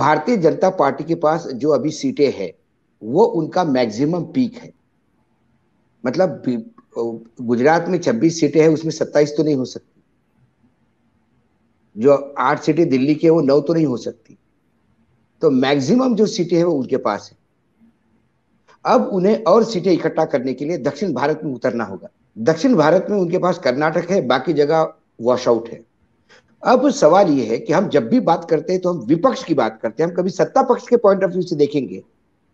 भारतीय जनता पार्टी के पास जो अभी सीटें हैं वो उनका मैक्सिमम पीक है मतलब गुजरात में 26 सीटें हैं उसमें 27 तो नहीं हो सकती जो आठ सीटें दिल्ली की है वो नौ तो नहीं हो सकती तो मैक्सिमम जो सीटें हैं वो उनके पास है अब उन्हें और सीटें इकट्ठा करने के लिए दक्षिण भारत में उतरना होगा दक्षिण भारत में उनके पास कर्नाटक है बाकी जगह वॉश आउट है अब सवाल यह है कि हम जब भी बात करते हैं तो हम विपक्ष की बात करते हैं हम कभी सत्ता पक्ष के पॉइंट ऑफ व्यू से देखेंगे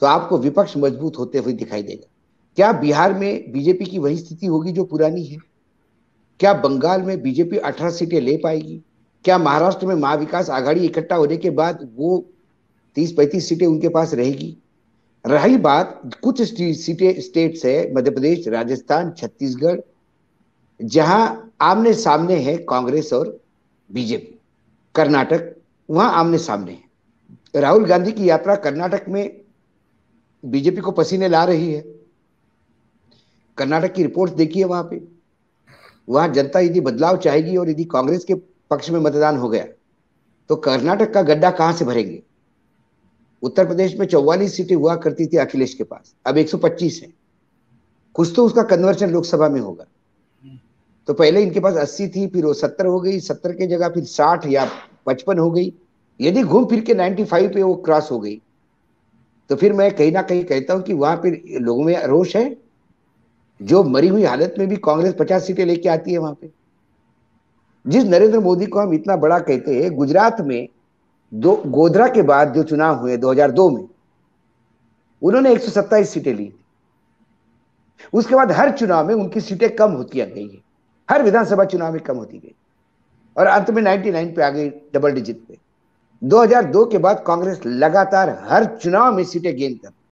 तो आपको विपक्ष मजबूत होते हुए दिखाई देगा क्या बिहार में बीजेपी की वही स्थिति होगी जो पुरानी है क्या बंगाल में बीजेपी अठारह सीटें ले पाएगी क्या महाराष्ट्र में महाविकास आघाड़ी इकट्ठा होने के बाद वो तीस पैंतीस सीटें उनके पास रहेगी रही बात कुछ सीटें स्टेट्स है मध्य प्रदेश राजस्थान छत्तीसगढ़ जहां आमने सामने है कांग्रेस और बीजेपी कर्नाटक वहां आमने सामने है राहुल गांधी की यात्रा कर्नाटक में बीजेपी को पसीने ला रही है कर्नाटक की रिपोर्ट देखिए वहां पे वहां जनता यदि बदलाव चाहेगी और यदि कांग्रेस के पक्ष में मतदान हो गया तो कर्नाटक का गड्ढा कहाँ से भरेंगे उत्तर प्रदेश में चौवालीस सीटें हुआ करती थी अखिलेश के पास अब 125 है कुछ तो उसका कन्वर्जन लोकसभा में होगा तो पहले इनके पास अस्सी थी फिर वो सत्तर हो गई सत्तर के जगह फिर साठ या पचपन हो गई यदि घूम फिर के नाइन्टी फाइव पे वो क्रॉस हो गई तो फिर मैं कहीं ना कहीं कहता हूं कि वहां पर लोगों में रोष है जो मरी हुई हालत में भी कांग्रेस पचास सीटें लेके आती है वहां पे जिस नरेंद्र मोदी को हम इतना बड़ा कहते हैं गुजरात में दो गोधरा के बाद जो चुनाव हुए 2002 में उन्होंने एक सीटें ली उसके बाद हर चुनाव में उनकी सीटें कम होती आ गई है हर विधानसभा चुनाव में कम होती गई और अंत में 99 पे आ गई डबल डिजिट पे 2002 के बाद कांग्रेस लगातार हर चुनाव में सीटें गेन करती